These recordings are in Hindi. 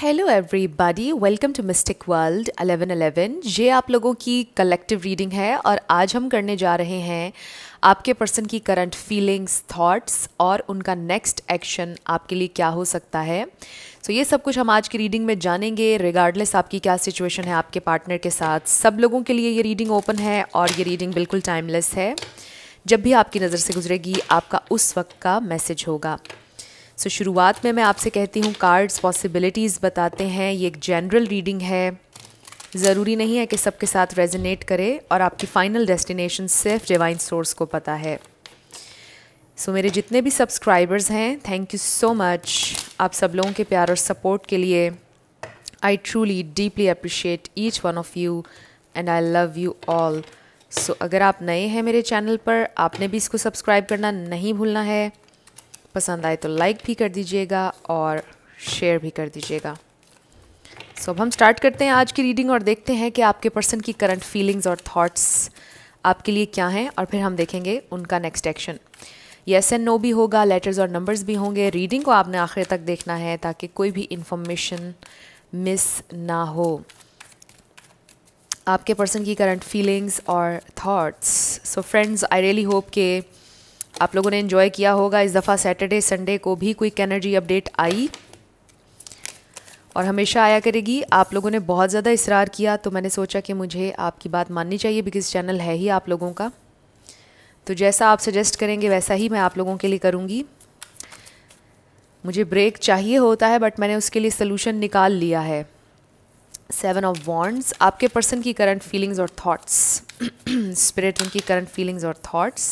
Hello everybody welcome to mystic world 1111 ये आप लोगों की कलेक्टिव रीडिंग है और आज हम करने जा रहे हैं आपके पर्सन की करंट फीलिंग्स थॉट्स और उनका नेक्स्ट एक्शन आपके लिए क्या हो सकता है सो so ये सब कुछ हम आज की रीडिंग में जानेंगे रिगार्डलेस आपकी क्या सिचुएशन है आपके पार्टनर के साथ सब लोगों के लिए ये रीडिंग ओपन है और ये रीडिंग बिल्कुल टाइमलेस है जब भी आपकी नज़र से गुजरेगी आपका उस वक्त का मैसेज होगा सो so, शुरुआत में मैं आपसे कहती हूँ कार्ड्स पॉसिबिलिटीज़ बताते हैं ये एक जनरल रीडिंग है ज़रूरी नहीं है कि सबके साथ रेजिनेट करे और आपकी फ़ाइनल डेस्टिनेशन सिर्फ डिवाइन सोर्स को पता है सो so, मेरे जितने भी सब्सक्राइबर्स हैं थैंक यू सो मच आप सब लोगों के प्यार और सपोर्ट के लिए I truly deeply appreciate each one of you and I love you all so अगर आप नए हैं मेरे चैनल पर आपने भी इसको सब्सक्राइब करना नहीं भूलना है पसंद आए तो लाइक भी कर दीजिएगा और शेयर भी कर दीजिएगा सो so, अब हम स्टार्ट करते हैं आज की रीडिंग और देखते हैं कि आपके पर्सन की करंट फीलिंग्स और थॉट्स आपके लिए क्या हैं और फिर हम देखेंगे उनका next action yes and no भी होगा लेटर्स और नंबर्स भी होंगे रीडिंग को आपने आखिर तक देखना है ताकि कोई भी इन्फॉर्मेशन मिस ना हो आपके पर्सन की करंट फीलिंग्स और thoughts so friends I really hope के आप लोगों ने इन्जॉय किया होगा इस दफ़ा सैटरडे संडे को भी क्विक एनर्जी अपडेट आई और हमेशा आया करेगी आप लोगों ने बहुत ज़्यादा इसरार किया तो मैंने सोचा कि मुझे आपकी बात माननी चाहिए बिकॉज चैनल है ही आप लोगों का तो जैसा आप सजेस्ट करेंगे वैसा ही मैं आप लोगों के लिए करूँगी मुझे ब्रेक चाहिए होता है बट मैंने उसके लिए सलूशन निकाल लिया है सेवन ऑफ वॉन्ड्स आपके पर्सन की करंट फीलिंग्स और थाट्स स्पिरिट उनकी करंट फीलिंग्स और thoughts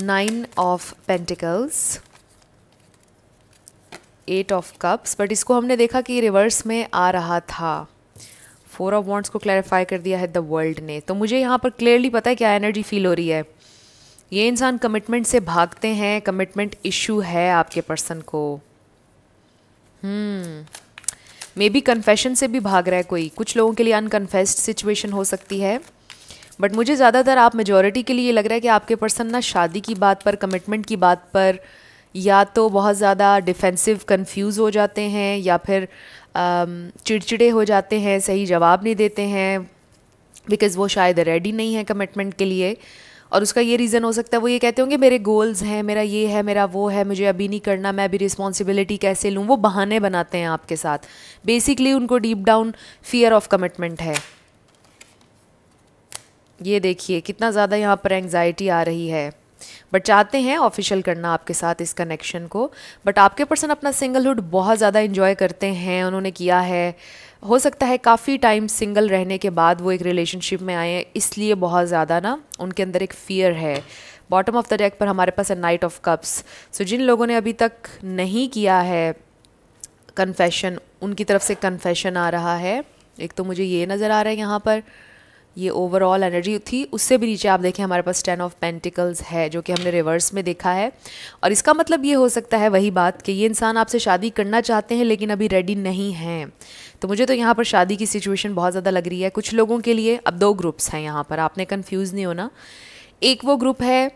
nine of pentacles eight of cups but इसको हमने देखा कि रिवर्स में आ रहा था फोर ऑफ वॉन्ट्स को क्लैरिफाई कर दिया है द वर्ल्ड ने तो मुझे यहाँ पर क्लियरली पता है क्या एनर्जी फील हो रही है ये इंसान कमिटमेंट से भागते हैं कमिटमेंट इशू है आपके पर्सन को मे बी कन्फेशन से भी भाग रहा है कोई कुछ लोगों के लिए अनकन्फेस्ड सिचुएशन हो सकती है बट मुझे ज़्यादातर आप मेजोरिटी के लिए लग रहा है कि आपके पर्सन ना शादी की बात पर कमिटमेंट की बात पर या तो बहुत ज़्यादा डिफेंसिव कंफ्यूज हो जाते हैं या फिर um, चिड़चिड़े हो जाते हैं सही जवाब नहीं देते हैं बिकॉज़ वो शायद रेडी नहीं है कमिटमेंट के लिए और उसका ये रीज़न हो सकता है वो ये कहते होंगे मेरे गोल्स हैं मेरा ये है मेरा वो है मुझे अभी नहीं करना मैं अभी रिस्पॉन्सिबिलिटी कैसे लूँ वो बहाने बनाते हैं आपके साथ बेसिकली उनको deep down fear of commitment है ये देखिए कितना ज़्यादा यहाँ पर एंग्जाइटी आ रही है बट चाहते हैं ऑफिशियल करना आपके साथ इस कनेक्शन को बट आपके पर्सन अपना सिंगलहुड बहुत ज़्यादा इन्जॉय करते हैं उन्होंने किया है हो सकता है काफ़ी टाइम सिंगल रहने के बाद वो एक रिलेशनशिप में आए हैं इसलिए बहुत ज़्यादा ना उनके अंदर एक फ़ियर है बॉटम ऑफ द डेक पर हमारे पास है नाइट ऑफ कप्स सो जिन लोगों ने अभी तक नहीं किया है कन्फेशन उनकी तरफ से कन्फेशन आ रहा है एक तो मुझे ये नज़र आ रहा है यहाँ पर ये ओवरऑल एनर्जी थी उससे भी नीचे आप देखें हमारे पास टेन ऑफ पेंटिकल्स है जो कि हमने रिवर्स में देखा है और इसका मतलब ये हो सकता है वही बात कि ये इंसान आपसे शादी करना चाहते हैं लेकिन अभी रेडी नहीं हैं तो मुझे तो यहाँ पर शादी की सिचुएशन बहुत ज़्यादा लग रही है कुछ लोगों के लिए अब दो ग्रुप्स हैं यहाँ पर आपने कन्फ्यूज़ नहीं होना एक वो ग्रुप है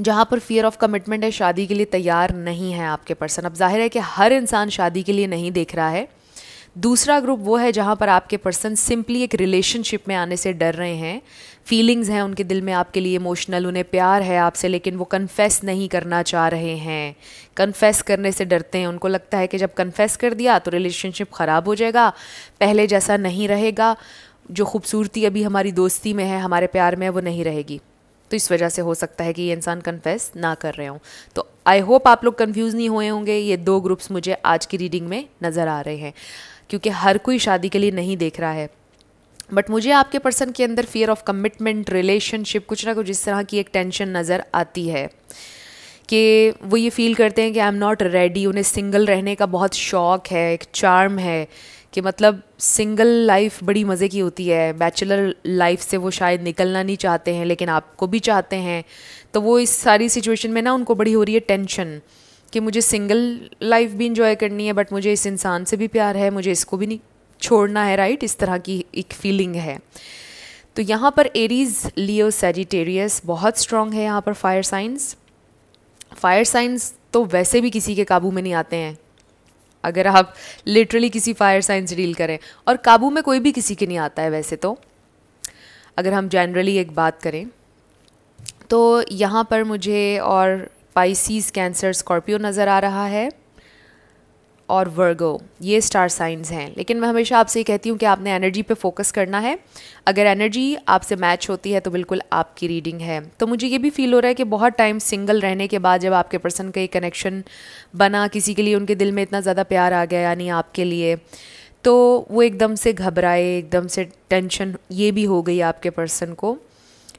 जहाँ पर फियर ऑफ कमिटमेंट है शादी के लिए तैयार नहीं है आपके पर्सन अब जाहिर है कि हर इंसान शादी के लिए नहीं देख रहा है दूसरा ग्रुप वो है जहाँ पर आपके पर्सन सिंपली एक रिलेशनशिप में आने से डर रहे हैं फीलिंग्स हैं उनके दिल में आपके लिए इमोशनल उन्हें प्यार है आपसे लेकिन वो कन्फेस नहीं करना चाह रहे हैं कन्फेस करने से डरते हैं उनको लगता है कि जब कन्फेस कर दिया तो रिलेशनशिप ख़राब हो जाएगा पहले जैसा नहीं रहेगा जो खूबसूरती अभी हमारी दोस्ती में है हमारे प्यार में है वो नहीं रहेगी तो इस वजह से हो सकता है कि ये इंसान कन्फेस ना कर रहे हों तो आई होप आप लोग कन्फ्यूज़ नहीं हुए होंगे ये दो ग्रुप्स मुझे आज की रीडिंग में नज़र आ रहे हैं क्योंकि हर कोई शादी के लिए नहीं देख रहा है बट मुझे आपके पर्सन के अंदर फियर ऑफ कमिटमेंट रिलेशनशिप कुछ ना कुछ इस तरह की एक टेंशन नज़र आती है कि वो ये फील करते हैं कि आई एम नॉट रेडी उन्हें सिंगल रहने का बहुत शौक है एक चार्म है कि मतलब सिंगल लाइफ बड़ी मज़े की होती है बैचलर लाइफ से वो शायद निकलना नहीं चाहते हैं लेकिन आपको भी चाहते हैं तो वो इस सारी सिचुएशन में ना उनको बड़ी हो रही है टेंशन कि मुझे सिंगल लाइफ भी इंजॉय करनी है बट मुझे इस इंसान से भी प्यार है मुझे इसको भी नहीं छोड़ना है राइट इस तरह की एक फीलिंग है तो यहाँ पर एरीज लियो सेजिटेरियस बहुत स्ट्रॉन्ग है यहाँ पर फायर साइंस फायर साइंस तो वैसे भी किसी के काबू में नहीं आते हैं अगर आप लिटरली किसी फायर साइंस डील करें और काबू में कोई भी किसी के नहीं आता है वैसे तो अगर हम जनरली एक बात करें तो यहाँ पर मुझे और पाइसीज कैंसर स्कॉर्पियो नज़र आ रहा है और वर्गो ये स्टार साइंस हैं लेकिन मैं हमेशा आपसे ये कहती हूँ कि आपने एनर्जी पे फोकस करना है अगर एनर्जी आपसे मैच होती है तो बिल्कुल आपकी रीडिंग है तो मुझे ये भी फील हो रहा है कि बहुत टाइम सिंगल रहने के बाद जब आपके पर्सन का ये कनेक्शन बना किसी के लिए उनके दिल में इतना ज़्यादा प्यार आ गया यानी आपके लिए तो वो एकदम से घबराए एकदम से टेंशन ये भी हो गई आपके पर्सन को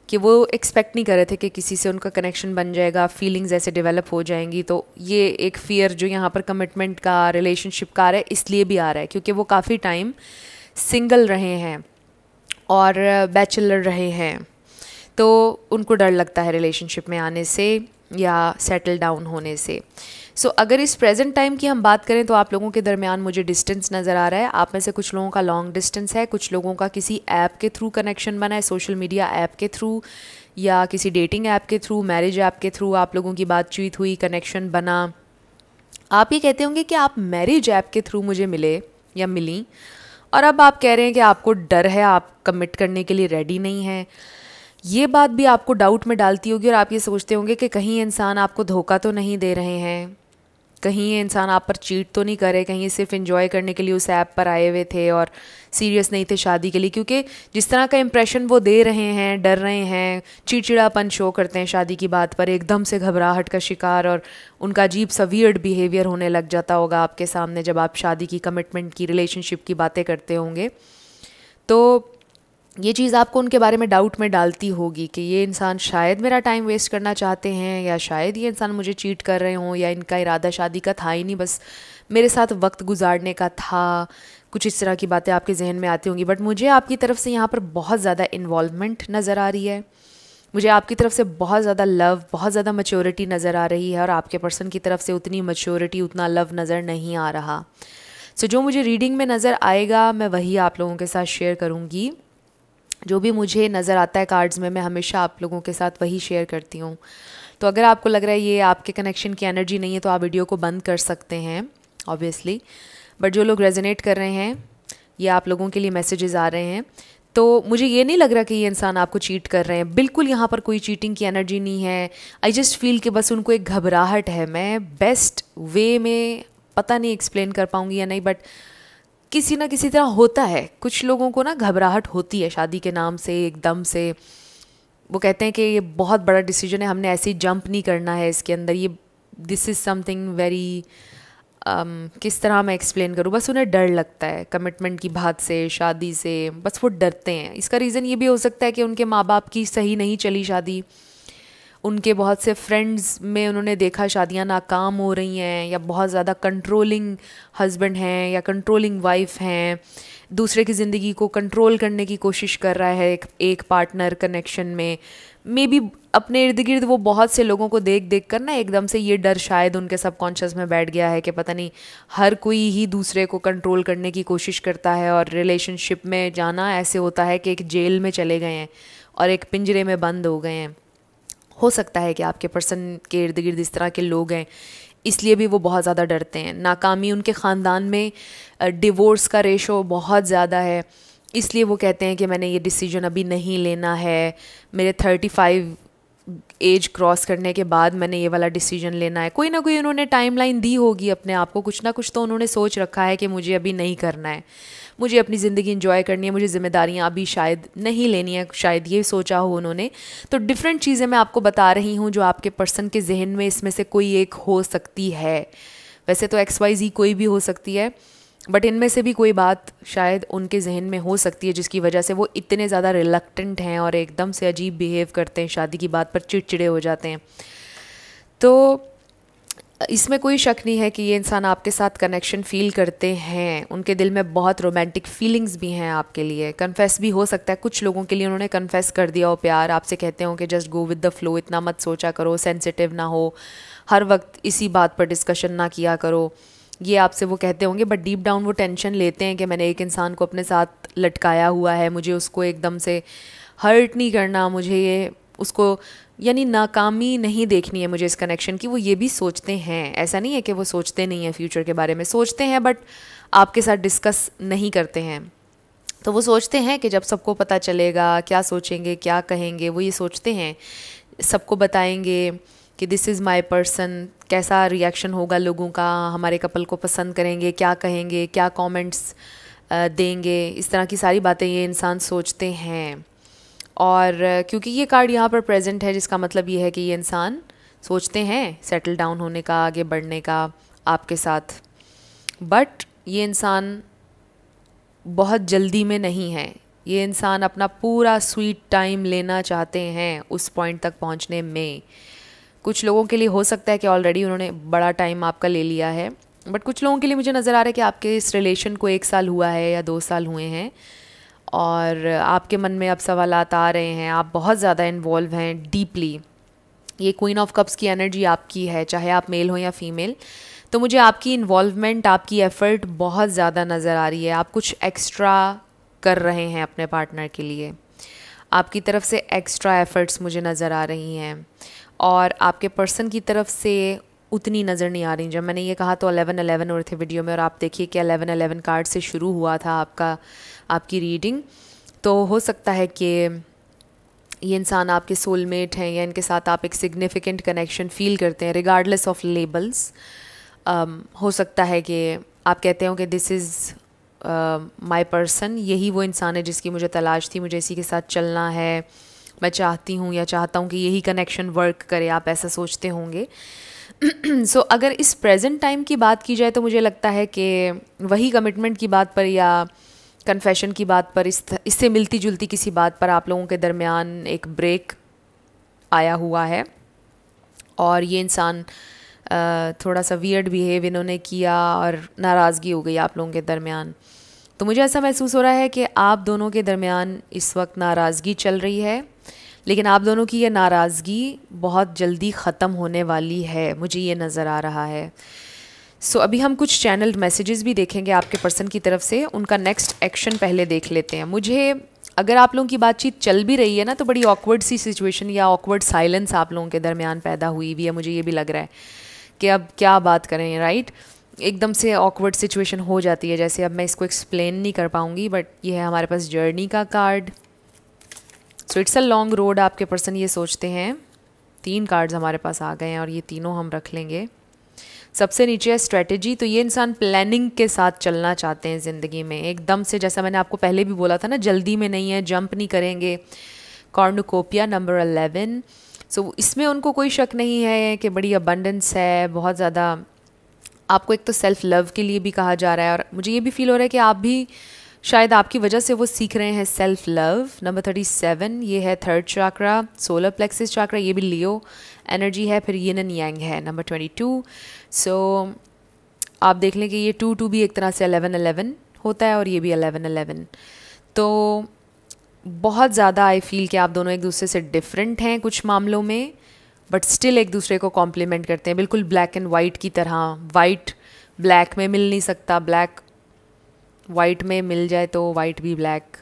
कि वो एक्सपेक्ट नहीं कर रहे थे कि किसी से उनका कनेक्शन बन जाएगा फीलिंग्स ऐसे डेवलप हो जाएंगी तो ये एक फ़ियर जो यहाँ पर कमिटमेंट का रिलेशनशिप का आ रहा है इसलिए भी आ रहा है क्योंकि वो काफ़ी टाइम सिंगल रहे हैं और बैचलर रहे हैं तो उनको डर लगता है रिलेशनशिप में आने से या सेटल डाउन होने से सो so, अगर इस प्रेजेंट टाइम की हम बात करें तो आप लोगों के दरमियान मुझे डिस्टेंस नज़र आ रहा है आप में से कुछ लोगों का लॉन्ग डिस्टेंस है कुछ लोगों का किसी ऐप के थ्रू कनेक्शन बना है सोशल मीडिया ऐप के थ्रू या किसी डेटिंग ऐप के थ्रू मैरिज ऐप के थ्रू आप लोगों की बातचीत हुई कनेक्शन बना आप ये कहते होंगे कि आप मैरिज ऐप के थ्रू मुझे मिले या मिली और अब आप कह रहे हैं कि आपको डर है आप कमिट करने के लिए रेडी नहीं है ये बात भी आपको डाउट में डालती होगी और आप ये सोचते होंगे कि कहीं इंसान आपको धोखा तो नहीं दे रहे हैं कहीं ये इंसान आप पर चीट तो नहीं करे कहीं सिर्फ इन्जॉय करने के लिए उस ऐप पर आए हुए थे और सीरियस नहीं थे शादी के लिए क्योंकि जिस तरह का इंप्रेशन वो दे रहे हैं डर रहे हैं चिड़चिड़ापन शो करते हैं शादी की बात पर एकदम से घबराहट का शिकार और उनका अजीब सवियर्ड बिहेवियर होने लग जाता होगा आपके सामने जब आप शादी की कमिटमेंट की रिलेशनशिप की बातें करते होंगे तो ये चीज़ आपको उनके बारे में डाउट में डालती होगी कि ये इंसान शायद मेरा टाइम वेस्ट करना चाहते हैं या शायद ये इंसान मुझे चीट कर रहे हों या इनका इरादा शादी का था ही नहीं बस मेरे साथ वक्त गुजारने का था कुछ इस तरह की बातें आपके जहन में आती होंगी बट मुझे आपकी तरफ से यहाँ पर बहुत ज़्यादा इन्वॉलमेंट नज़र आ रही है मुझे आपकी तरफ से बहुत ज़्यादा लव बहुत ज़्यादा मच्योरिटी नज़र आ रही है और आपके पर्सन की तरफ से उतनी मच्योरिटी उतना लव नज़र नहीं आ रहा सो so, जो मुझे रीडिंग में नज़र आएगा मैं वही आप लोगों के साथ शेयर करूँगी जो भी मुझे नज़र आता है कार्ड्स में मैं हमेशा आप लोगों के साथ वही शेयर करती हूँ तो अगर आपको लग रहा है ये आपके कनेक्शन की एनर्जी नहीं है तो आप वीडियो को बंद कर सकते हैं ऑब्वियसली बट जो लोग रेजोनेट कर रहे हैं ये आप लोगों के लिए मैसेजेस आ रहे हैं तो मुझे ये नहीं लग रहा कि ये इंसान आपको चीट कर रहे हैं बिल्कुल यहाँ पर कोई चीटिंग की एनर्जी नहीं है आई जस्ट फील कि बस उनको एक घबराहट है मैं बेस्ट वे में पता नहीं एक्सप्लेन कर पाऊँगी या नहीं बट किसी ना किसी तरह होता है कुछ लोगों को ना घबराहट होती है शादी के नाम से एकदम से वो कहते हैं कि ये बहुत बड़ा डिसीजन है हमने ऐसे ही जंप नहीं करना है इसके अंदर ये दिस इज़ समथिंग वेरी किस तरह मैं एक्सप्लेन करूँ बस उन्हें डर लगता है कमिटमेंट की बात से शादी से बस वो डरते हैं इसका रीज़न ये भी हो सकता है कि उनके माँ बाप की सही नहीं चली शादी उनके बहुत से फ्रेंड्स में उन्होंने देखा शादियां नाकाम हो रही हैं या बहुत ज़्यादा कंट्रोलिंग हस्बैंड हैं या कंट्रोलिंग वाइफ हैं दूसरे की ज़िंदगी को कंट्रोल करने की कोशिश कर रहा है एक, एक पार्टनर कनेक्शन में मे बी अपने इर्द गिर्द वो बहुत से लोगों को देख देख कर ना एकदम से ये डर शायद उनके सबकॉन्शियस में बैठ गया है कि पता नहीं हर कोई ही दूसरे को कंट्रोल करने की कोशिश करता है और रिलेशनशिप में जाना ऐसे होता है कि एक जेल में चले गए हैं और एक पिंजरे में बंद हो गए हैं हो सकता है कि आपके पर्सन के इर्द गिर्द इस तरह के लोग हैं इसलिए भी वो बहुत ज़्यादा डरते हैं नाकामी उनके ख़ानदान में डिवोर्स का रेशो बहुत ज़्यादा है इसलिए वो कहते हैं कि मैंने ये डिसीजन अभी नहीं लेना है मेरे थर्टी फाइव एज क्रॉस करने के बाद मैंने ये वाला डिसीजन लेना है कोई ना कोई उन्होंने टाइमलाइन दी होगी अपने आप को कुछ ना कुछ तो उन्होंने सोच रखा है कि मुझे अभी नहीं करना है मुझे अपनी ज़िंदगी इंजॉय करनी है मुझे जिम्मेदारियाँ अभी शायद नहीं लेनी है शायद ये सोचा हो उन्होंने तो डिफरेंट चीज़ें मैं आपको बता रही हूँ जो आपके पर्सन के जहन में इसमें से कोई एक हो सकती है वैसे तो एक्स वाई जी कोई भी हो सकती है बट इनमें से भी कोई बात शायद उनके जहन में हो सकती है जिसकी वजह से वो इतने ज़्यादा रिलक्टेंट हैं और एकदम से अजीब बिहेव करते हैं शादी की बात पर चिड़चिड़े हो जाते हैं तो इसमें कोई शक नहीं है कि ये इंसान आपके साथ कनेक्शन फील करते हैं उनके दिल में बहुत रोमांटिक फीलिंग्स भी हैं आपके लिए कन्फेस भी हो सकता है कुछ लोगों के लिए उन्होंने कन्फेस कर दिया हो प्यार आपसे कहते हो कि just go with the flow इतना मत सोचा करो सेंसिटिव ना हो हर वक्त इसी बात पर डिस्कशन ना किया करो ये आपसे वो कहते होंगे बट डीप डाउन वो टेंशन लेते हैं कि मैंने एक इंसान को अपने साथ लटकाया हुआ है मुझे उसको एकदम से हर्ट नहीं करना मुझे ये उसको यानी नाकामी नहीं देखनी है मुझे इस कनेक्शन की वो ये भी सोचते हैं ऐसा नहीं है कि वो सोचते नहीं हैं फ्यूचर के बारे में सोचते हैं बट आपके साथ डिस्कस नहीं करते हैं तो वो सोचते हैं कि जब सबको पता चलेगा क्या सोचेंगे क्या कहेंगे वो ये सोचते हैं सबको बताएंगे कि दिस इज़ माई पर्सन कैसा रिएक्शन होगा लोगों का हमारे कपल को पसंद करेंगे क्या कहेंगे क्या कमेंट्स देंगे इस तरह की सारी बातें ये इंसान सोचते हैं और क्योंकि ये कार्ड यहाँ पर प्रेजेंट है जिसका मतलब ये है कि ये इंसान सोचते हैं सेटल डाउन होने का आगे बढ़ने का आपके साथ बट ये इंसान बहुत जल्दी में नहीं है ये इंसान अपना पूरा स्वीट टाइम लेना चाहते हैं उस पॉइंट तक पहुंचने में कुछ लोगों के लिए हो सकता है कि ऑलरेडी उन्होंने बड़ा टाइम आपका ले लिया है बट कुछ लोगों के लिए मुझे नज़र आ रहा है कि आपके इस रिलेशन को एक साल हुआ है या दो साल हुए हैं और आपके मन में अब सवाल आ रहे हैं आप बहुत ज़्यादा इन्वॉल्व हैं डीपली ये क्वीन ऑफ कप्स की एनर्जी आपकी है चाहे आप मेल हो या फीमेल तो मुझे आपकी इन्वॉल्वमेंट आपकी एफ़र्ट बहुत ज़्यादा नज़र आ रही है आप कुछ एक्स्ट्रा कर रहे हैं अपने पार्टनर के लिए आपकी तरफ से एक्स्ट्रा एफ़र्ट्स मुझे नज़र आ रही हैं और आपके पर्सन की तरफ से उतनी नज़र नहीं आ रही जब मैंने ये कहा तो अलेवन अलेवन और थे वीडियो में और आप देखिए कि अलेवन अलेवन कार्ड से शुरू हुआ था आपका आपकी रीडिंग तो हो सकता है कि ये इंसान आपके सोलमेट हैं या इनके साथ आप एक सिग्निफिकेंट कनेक्शन फ़ील करते हैं रिगार्डलेस ऑफ लेबल्स हो सकता है कि आप कहते हो कि दिस इज़ माय पर्सन यही वो इंसान है जिसकी मुझे तलाश थी मुझे इसी के साथ चलना है मैं चाहती हूँ या चाहता हूँ कि यही कनेक्शन वर्क करे आप ऐसा सोचते होंगे सो so, अगर इस प्रेजेंट टाइम की बात की जाए तो मुझे लगता है कि वही कमिटमेंट की बात पर या कन्फेशन की बात पर इस इससे मिलती जुलती किसी बात पर आप लोगों के दरमियान एक ब्रेक आया हुआ है और ये इंसान थोड़ा सा वियर्ड बिहेव इन्होंने किया और नाराज़गी हो गई आप लोगों के दरमियान तो मुझे ऐसा महसूस हो रहा है कि आप दोनों के दरमियान इस वक्त नाराज़गी चल रही है लेकिन आप दोनों की ये नाराज़गी बहुत जल्दी ख़त्म होने वाली है मुझे ये नज़र आ रहा है सो so, अभी हम कुछ चैनल मैसेजेस भी देखेंगे आपके पर्सन की तरफ से उनका नेक्स्ट एक्शन पहले देख लेते हैं मुझे अगर आप लोगों की बातचीत चल भी रही है ना तो बड़ी ऑकवर्ड सी सिचुएशन या ऑकवर्ड साइलेंस आप लोगों के दरमियान पैदा हुई भी है मुझे ये भी लग रहा है कि अब क्या बात करें राइट एकदम से ऑकवर्ड सिचुएशन हो जाती है जैसे अब मैं इसको एक्सप्लेन नहीं कर पाऊँगी बट ये है हमारे पास जर्नी का card so it's a long road आपके पर्सन ये सोचते हैं तीन कार्ड्स हमारे पास आ गए हैं और ये तीनों हम रख लेंगे सबसे नीचे है स्ट्रेटेजी तो ये इंसान प्लानिंग के साथ चलना चाहते हैं ज़िंदगी में एकदम से जैसा मैंने आपको पहले भी बोला था ना जल्दी में नहीं है जंप नहीं करेंगे कॉर्नुकोपिया नंबर अलेवन सो इसमें उनको कोई शक नहीं है कि बड़ी अबंडेंस है बहुत ज़्यादा आपको एक तो सेल्फ़ लव के लिए भी कहा जा रहा है और मुझे ये भी फील हो रहा है कि आप भी शायद आपकी वजह से वो सीख रहे हैं self love number thirty seven ये है third chakra solar plexus chakra ये भी लियो एनर्जी है फिर यिन एंड यांग है नंबर ट्वेंटी टू सो आप देख लें कि ये टू टू भी एक तरह से अलेवन अलेवन होता है और ये भी अलेवन अलेवन तो बहुत ज़्यादा आई फील कि आप दोनों एक दूसरे से डिफरेंट हैं कुछ मामलों में बट स्टिल एक दूसरे को कॉम्प्लीमेंट करते हैं बिल्कुल ब्लैक एंड वाइट की तरह वाइट ब्लैक में मिल नहीं सकता ब्लैक वाइट में मिल जाए तो वाइट भी ब्लैक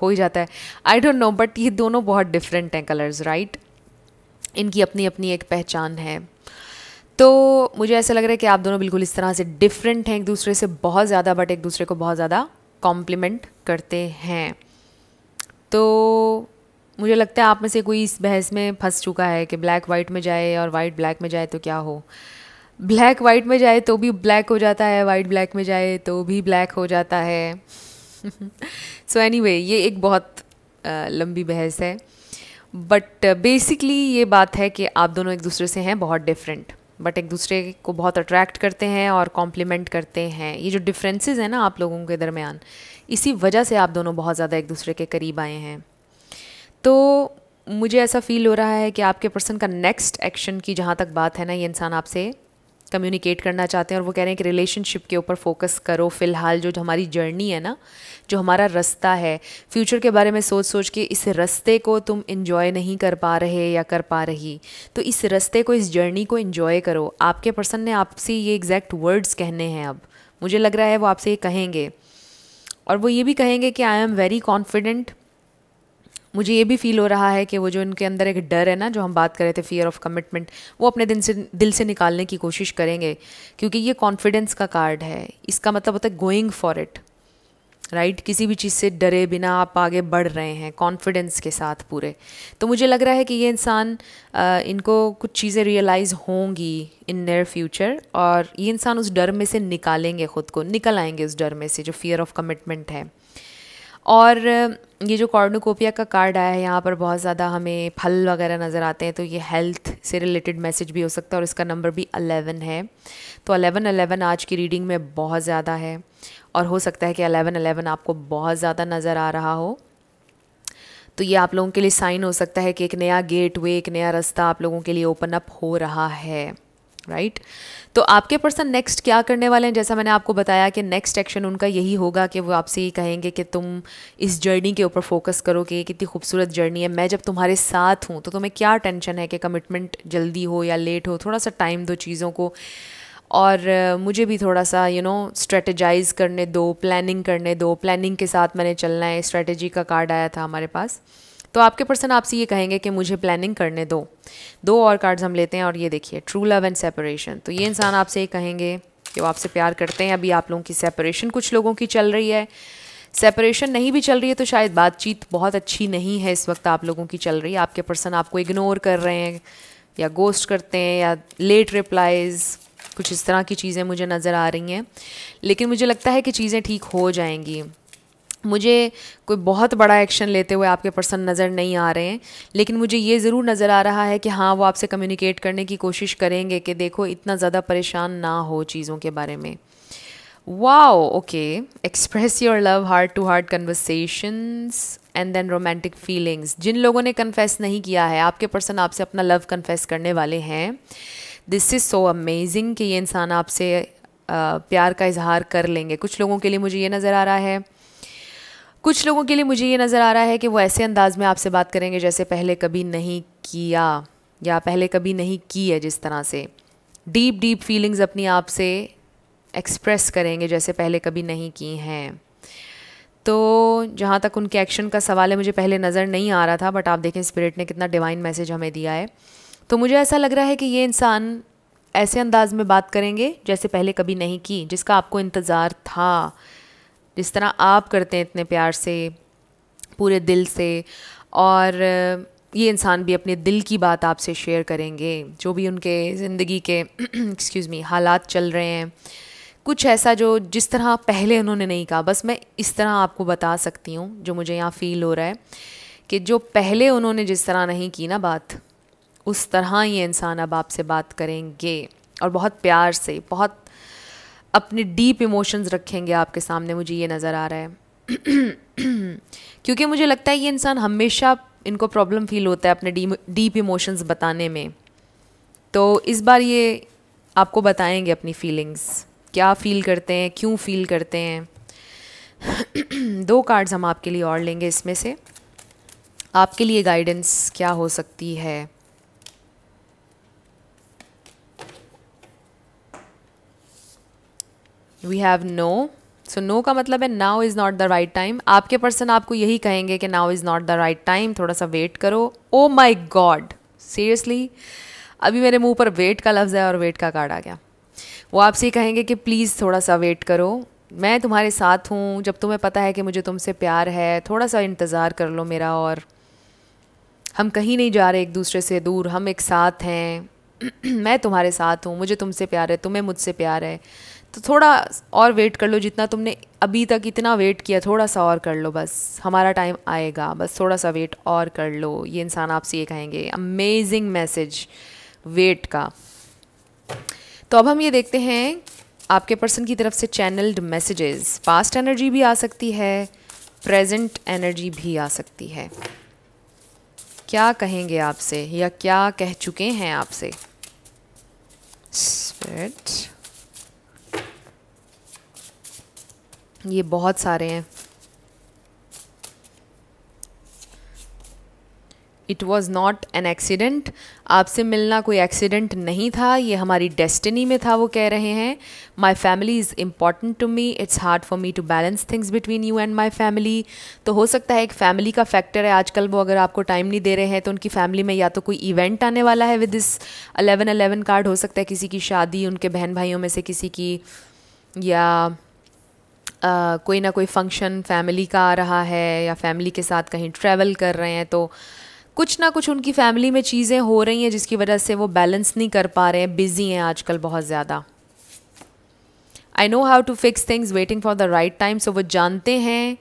हो ही जाता है आई डोंट नो बट ये दोनों बहुत डिफरेंट हैं कलर्स राइट इनकी अपनी अपनी एक पहचान है तो मुझे ऐसा लग रहा है कि आप दोनों बिल्कुल इस तरह से डिफरेंट हैं एक दूसरे से बहुत ज़्यादा बट एक दूसरे को बहुत ज़्यादा कॉम्प्लीमेंट करते हैं तो मुझे लगता है आप में से कोई इस बहस में फंस चुका है कि ब्लैक वाइट में जाए और वाइट ब्लैक में जाए तो क्या हो ब्लैक वाइट में जाए तो भी ब्लैक हो जाता है वाइट ब्लैक में जाए तो भी ब्लैक हो जाता है सो एनी वे ये एक बहुत लंबी बहस है बट बेसिकली ये बात है कि आप दोनों एक दूसरे से हैं बहुत डिफरेंट बट एक दूसरे को बहुत अट्रैक्ट करते हैं और कॉम्प्लीमेंट करते हैं ये जो डिफरेंसेस हैं ना आप लोगों के दरमियान इसी वजह से आप दोनों बहुत ज़्यादा एक दूसरे के करीब आए हैं तो मुझे ऐसा फील हो रहा है कि आपके पर्सन का नेक्स्ट एक्शन की जहाँ तक बात है ना ये इंसान आपसे कम्युनिकेट करना चाहते हैं और वो कह रहे हैं कि रिलेशनशिप के ऊपर फोकस करो फ़िलहाल जो हमारी जर्नी है ना जो हमारा रास्ता है फ्यूचर के बारे में सोच सोच के इस रास्ते को तुम इन्जॉय नहीं कर पा रहे या कर पा रही तो इस रास्ते को इस जर्नी को इन्जॉय करो आपके पर्सन ने आपसे ये एग्जैक्ट वर्ड्स कहने हैं अब मुझे लग रहा है वो आपसे ये कहेंगे और वो ये भी कहेंगे कि आई एम वेरी कॉन्फिडेंट मुझे ये भी फील हो रहा है कि वो जो इनके अंदर एक डर है ना जो हम बात कर रहे थे फियर ऑफ कमिटमेंट वो अपने दिन से दिल से निकालने की कोशिश करेंगे क्योंकि ये कॉन्फिडेंस का कार्ड है इसका मतलब होता है going for it right right? किसी भी चीज़ से डरे बिना आप आगे बढ़ रहे हैं कॉन्फिडेंस के साथ पूरे तो मुझे लग रहा है कि ये इंसान इनको कुछ चीज़ें रियलाइज़ होंगी इन नियर फ्यूचर और ये इंसान उस डर में से निकालेंगे ख़ुद को निकल आएंगे उस डर में से जो फियर ऑफ कमिटमेंट है और ये जो कॉर्नोकोपिया का कार्ड आया है यहाँ पर बहुत ज़्यादा हमें फल वगैरह नज़र आते हैं तो ये हेल्थ से रिलेटेड मैसेज भी हो सकता है और इसका नंबर भी अलेवन है तो अलेवन अलेवन आज की रीडिंग में बहुत ज़्यादा है और हो सकता है कि अलेवन अलेवन आपको बहुत ज़्यादा नज़र आ रहा हो तो ये आप लोगों के लिए साइन हो सकता है कि एक नया वे एक नया रास्ता आप लोगों के लिए ओपन अप हो रहा है राइट right? तो आपके पर्सन नेक्स्ट क्या करने वाले हैं जैसा मैंने आपको बताया कि नेक्स्ट एक्शन उनका यही होगा कि वो आपसे ये कहेंगे कि तुम इस जर्नी के ऊपर फोकस करो कि कितनी खूबसूरत जर्नी है मैं जब तुम्हारे साथ हूँ तो तुम्हें क्या टेंशन है कि कमिटमेंट जल्दी हो या लेट हो थोड़ा सा टाइम दो चीज़ों को और मुझे भी थोड़ा सा यू नो स्ट्रेटेजाइज करने दो प्लानिंग करने दो प्लानिंग के साथ मैंने चलना है स्ट्रेटजी का कार्ड आया था हमारे पास तो आपके पर्सन आपसे ये कहेंगे कि मुझे प्लानिंग करने दो दो और कार्ड्स हम लेते हैं और ये देखिए ट्रू लव एंड सेपरेशन तो ये इंसान आपसे ये कहेंगे कि वो आपसे प्यार करते हैं अभी आप लोगों की सेपरेशन कुछ लोगों की चल रही है सेपरेशन नहीं भी चल रही है तो शायद बातचीत बहुत अच्छी नहीं है इस वक्त आप लोगों की चल रही है आपके पर्सन आपको इग्नोर कर रहे हैं या गोस्ट करते हैं या लेट रिप्लाइज़ कुछ इस तरह की चीज़ें मुझे नज़र आ रही हैं लेकिन मुझे लगता है कि चीज़ें ठीक हो जाएंगी मुझे कोई बहुत बड़ा एक्शन लेते हुए आपके पर्सन नज़र नहीं आ रहे हैं लेकिन मुझे ये ज़रूर नज़र आ रहा है कि हाँ वो आपसे कम्युनिकेट करने की कोशिश करेंगे कि देखो इतना ज़्यादा परेशान ना हो चीज़ों के बारे में wow okay express your love heart to heart conversations and then romantic feelings जिन लोगों ने कन्फेस नहीं किया है आपके पर्सन आपसे अपना लव कन्फेस करने वाले हैं दिस इज़ सो अमेजिंग कि ये इंसान आपसे प्यार का इजहार कर लेंगे कुछ लोगों के लिए मुझे ये नज़र आ रहा है कुछ लोगों के लिए मुझे ये नज़र आ रहा है कि वो ऐसे अंदाज में आपसे बात करेंगे जैसे पहले कभी नहीं किया या पहले कभी नहीं की है जिस तरह से डीप डीप फीलिंग्स अपनी आप से एक्सप्रेस करेंगे जैसे पहले कभी नहीं की हैं तो जहाँ तक उनके एक्शन का सवाल है मुझे पहले नज़र नहीं आ रहा था बट आप देखें स्पिरिट ने कितना डिवाइन मैसेज हमें दिया है तो मुझे ऐसा लग रहा है कि ये इंसान ऐसे अंदाज में बात करेंगे जैसे पहले कभी नहीं की जिसका आपको इंतज़ार था जिस तरह आप करते हैं इतने प्यार से पूरे दिल से और ये इंसान भी अपने दिल की बात आपसे शेयर करेंगे जो भी उनके ज़िंदगी के एक्सक्यूज़ मी हालात चल रहे हैं कुछ ऐसा जो जिस तरह पहले उन्होंने नहीं कहा बस मैं इस तरह आपको बता सकती हूँ जो मुझे यहाँ फ़ील हो रहा है कि जो पहले उन्होंने जिस तरह नहीं की ना बात उस तरह ये इंसान अब आपसे बात करेंगे और बहुत प्यार से बहुत अपने डीप इमोशंस रखेंगे आपके सामने मुझे ये नज़र आ रहा है क्योंकि मुझे लगता है ये इंसान हमेशा इनको प्रॉब्लम फील होता है अपने डीप इमोशंस बताने में तो इस बार ये आपको बताएंगे अपनी फीलिंग्स क्या फील करते हैं क्यों फील करते हैं दो कार्ड्स हम आपके लिए और लेंगे इसमें से आपके लिए गाइडेंस क्या हो सकती है we have no so no का मतलब है now is not the right time आपके पर्सन आपको यही कहेंगे कि now is not the right time थोड़ा सा वेट करो ओ माई गॉड सीरियसली अभी मेरे मुंह पर वेट का लफ्ज़ है और वेट का कार्ड आ गया वो आपसे कहेंगे कि प्लीज़ थोड़ा सा वेट करो मैं तुम्हारे साथ हूँ जब तुम्हें पता है कि मुझे तुमसे प्यार है थोड़ा सा इंतज़ार कर लो मेरा और हम कहीं नहीं जा रहे एक दूसरे से दूर हम एक साथ हैं मैं तुम्हारे साथ हूँ मुझे तुमसे प्यार है तुम्हें मुझसे प्यार है तो थोड़ा और वेट कर लो जितना तुमने अभी तक इतना वेट किया थोड़ा सा और कर लो बस हमारा टाइम आएगा बस थोड़ा सा वेट और कर लो ये इंसान आपसे ये कहेंगे अमेजिंग मैसेज वेट का तो अब हम ये देखते हैं आपके पर्सन की तरफ से चैनल्ड मैसेजेस पास्ट एनर्जी भी आ सकती है प्रेजेंट एनर्जी भी आ सकती है क्या कहेंगे आपसे या क्या कह चुके हैं आपसे ये बहुत सारे हैं it was not an accident आपसे मिलना कोई एक्सीडेंट नहीं था ये हमारी डेस्टिनी में था वो कह रहे हैं my family is important to me it's hard for me to balance things between you and my family तो हो सकता है एक फैमिली का फैक्टर है आजकल वो अगर आपको टाइम नहीं दे रहे हैं तो उनकी फैमिली में या तो कोई इवेंट आने वाला है with this eleven eleven card हो सकता है किसी की शादी उनके बहन भाइयों में से किसी की या कोई ना कोई फंक्शन फैमिली का आ रहा है या फैमिली के साथ कहीं ट्रैवल कर रहे हैं तो कुछ ना कुछ उनकी फैमिली में चीज़ें हो रही हैं जिसकी वजह से वो बैलेंस नहीं कर पा रहे हैं बिज़ी हैं आजकल बहुत ज़्यादा I know how to fix things waiting for the right time so वो जानते हैं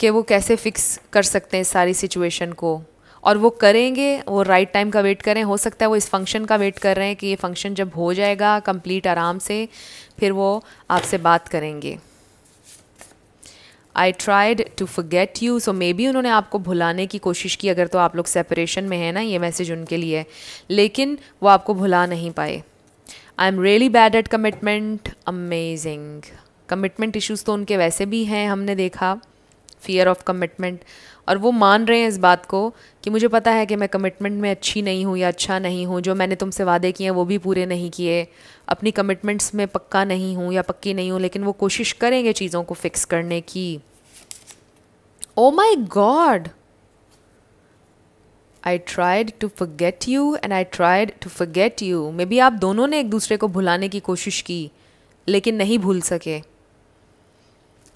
कि वो कैसे फिक्स कर सकते हैं सारी सिचुएशन को और वो करेंगे वो राइट टाइम का वेट करें हो सकता है वो इस फंक्शन का वेट कर रहे हैं कि ये फंक्शन जब हो जाएगा कंप्लीट आराम से फिर वो आपसे बात करेंगे I tried to forget you so maybe उन्होंने आपको भुलाने की कोशिश की अगर तो आप लोग सेपरेशन में है ना ये मैसेज उनके लिए है लेकिन वो आपको भुला नहीं पाए I am really bad at commitment amazing commitment issues तो उनके वैसे भी हैं हमने देखा फियर ऑफ कमिटमेंट और वो मान रहे हैं इस बात को कि मुझे पता है कि मैं कमिटमेंट में अच्छी नहीं हूँ या अच्छा नहीं हूँ जो मैंने तुमसे वादे किए हैं वो भी पूरे नहीं किए अपनी कमिटमेंट्स में पक्का नहीं हूँ या पक्की नहीं हूँ लेकिन वो कोशिश करेंगे चीज़ों को फिक्स करने की oh my god I tried to forget you and I tried to forget you maybe आप दोनों ने एक दूसरे को भुलाने की कोशिश की लेकिन नहीं भूल सके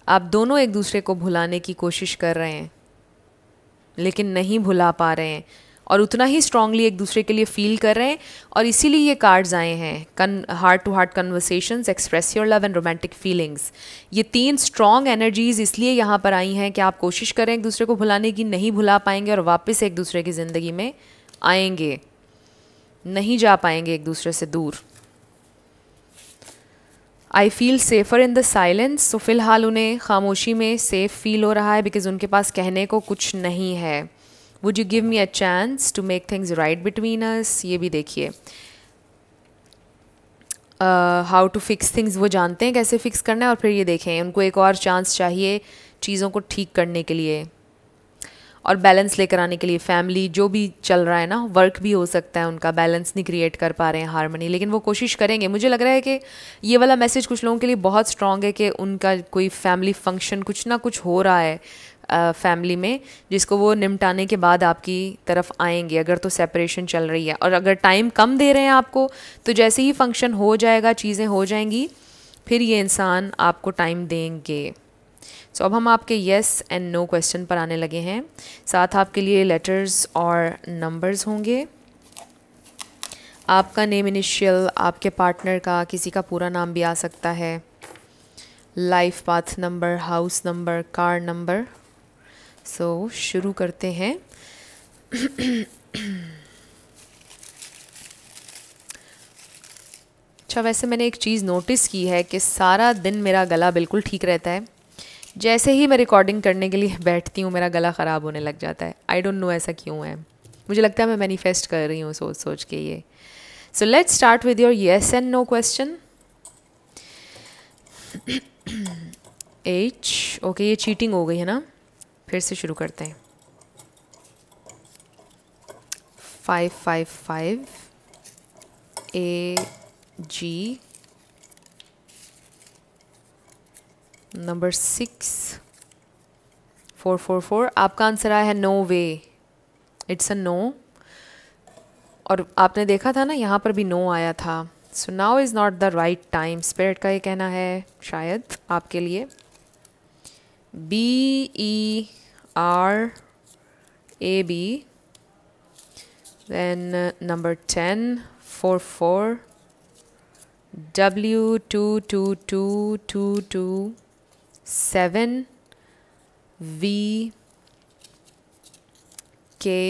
आप दोनों एक दूसरे को भुलाने की कोशिश कर रहे हैं लेकिन नहीं भुला पा रहे हैं और उतना ही स्ट्रांगली एक दूसरे के लिए फील कर रहे हैं और इसीलिए ये कार्ड्स आए हैं कन heart to heart conversations express your love and romantic feelings ये तीन स्ट्रांग एनर्जीज इसलिए यहाँ पर आई हैं कि आप कोशिश करें एक दूसरे को भुलाने की नहीं भुला पाएंगे और वापस एक दूसरे की ज़िंदगी में आएंगे नहीं जा पाएंगे एक दूसरे से दूर I feel safer in the silence so फ़िलहाल उन्हें खामोशी में सेफ़ फील हो रहा है बिकॉज उनके पास कहने को कुछ नहीं है would you give me a chance to make things right between us ये भी देखिए हाउ टू फिक्स थिंग्स वो जानते हैं कैसे फ़िक्स करना है और फिर ये देखें उनको एक और चांस चाहिए चीज़ों को ठीक करने के लिए और बैलेंस लेकर आने के लिए फैमिली जो भी चल रहा है ना वर्क भी हो सकता है उनका बैलेंस नहीं क्रिएट कर पा रहे हैं हारमोनी लेकिन वो कोशिश करेंगे मुझे लग रहा है कि ये वाला मैसेज कुछ लोगों के लिए बहुत स्ट्रॉन्ग है कि उनका कोई फैमिली फंक्शन कुछ ना कुछ हो रहा है फैमिली में जिसको वो निपटाने के बाद आपकी तरफ आएंगे अगर तो सेपरेशन चल रही है और अगर टाइम कम दे रहे हैं आपको तो जैसे ही फंक्शन हो जाएगा चीज़ें हो जाएंगी फिर ये इंसान आपको टाइम देंगे सो so, अब हम आपके येस एंड नो क्वेश्चन पर आने लगे हैं साथ आपके लिए लेटर्स और नंबर्स होंगे आपका नेम इनिशियल आपके पार्टनर का किसी का पूरा नाम भी आ सकता है life path number house number car number so शुरू करते हैं अच्छा वैसे मैंने एक चीज़ नोटिस की है कि सारा दिन मेरा गला बिल्कुल ठीक रहता है जैसे ही मैं रिकॉर्डिंग करने के लिए बैठती हूँ मेरा गला ख़राब होने लग जाता है आई डोंट नो ऐसा क्यों है मुझे लगता है मैं मैनिफेस्ट कर रही हूँ सोच सोच के ये so let's start with your yes and no question H okay ये चीटिंग हो गई है ना फिर से शुरू करते हैं five five five A G number six four four four आपका आंसर आया है no way it's a no और आपने देखा था ना यहाँ पर भी नो आया था so now is not the right time spirit का ये कहना है शायद आपके लिए B E R A B then number ten four four W two two two two two seven V K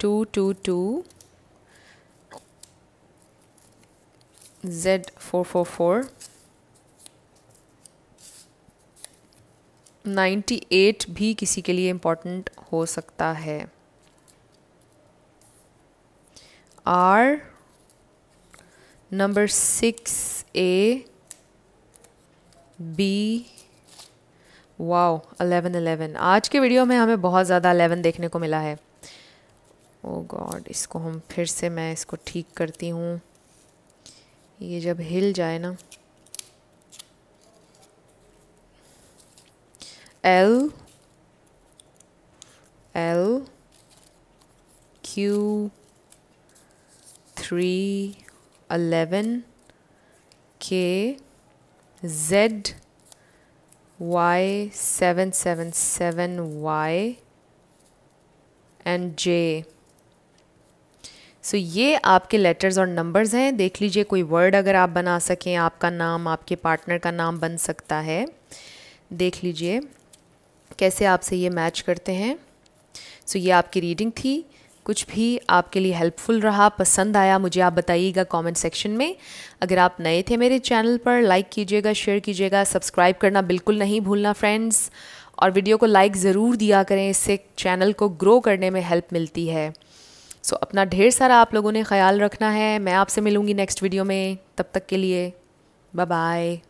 two two two Z four four four ninety eight भी किसी के लिए इम्पोर्टेंट हो सकता है R number six A B wow eleven eleven आज के वीडियो में हमें बहुत ज़्यादा अलेवन देखने को मिला है ओ oh गॉड इसको हम फिर से मैं इसको ठीक करती हूँ ये जब हिल जाए ना L L Q three eleven K Z y 777y and j so so, ये आपके लेटर्स और नंबर्स हैं देख लीजिए कोई वर्ड अगर आप बना सकें आपका नाम आपके पार्टनर का नाम बन सकता है देख लीजिए कैसे आपसे ये मैच करते हैं सो so, ये आपकी रीडिंग थी कुछ भी आपके लिए हेल्पफुल रहा पसंद आया मुझे आप बताइएगा कमेंट सेक्शन में अगर आप नए थे मेरे चैनल पर लाइक कीजिएगा शेयर कीजिएगा सब्सक्राइब करना बिल्कुल नहीं भूलना फ्रेंड्स और वीडियो को लाइक ज़रूर दिया करें इससे चैनल को ग्रो करने में हेल्प मिलती है सो so, अपना ढेर सारा आप लोगों ने ख्याल रखना है मैं आपसे मिलूँगी नेक्स्ट वीडियो में तब तक के लिए बाय बाय